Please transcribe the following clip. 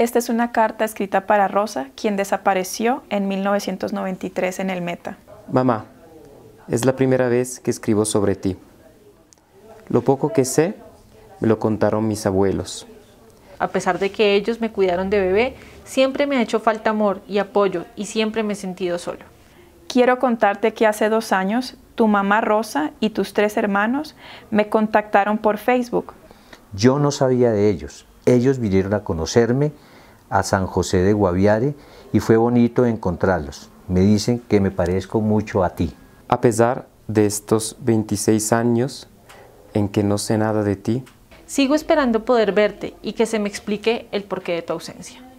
Esta es una carta escrita para Rosa, quien desapareció en 1993 en el Meta. Mamá, es la primera vez que escribo sobre ti. Lo poco que sé, me lo contaron mis abuelos. A pesar de que ellos me cuidaron de bebé, siempre me ha hecho falta amor y apoyo y siempre me he sentido solo. Quiero contarte que hace dos años tu mamá Rosa y tus tres hermanos me contactaron por Facebook. Yo no sabía de ellos ellos vinieron a conocerme a San José de Guaviare y fue bonito encontrarlos. Me dicen que me parezco mucho a ti. A pesar de estos 26 años en que no sé nada de ti, sigo esperando poder verte y que se me explique el porqué de tu ausencia.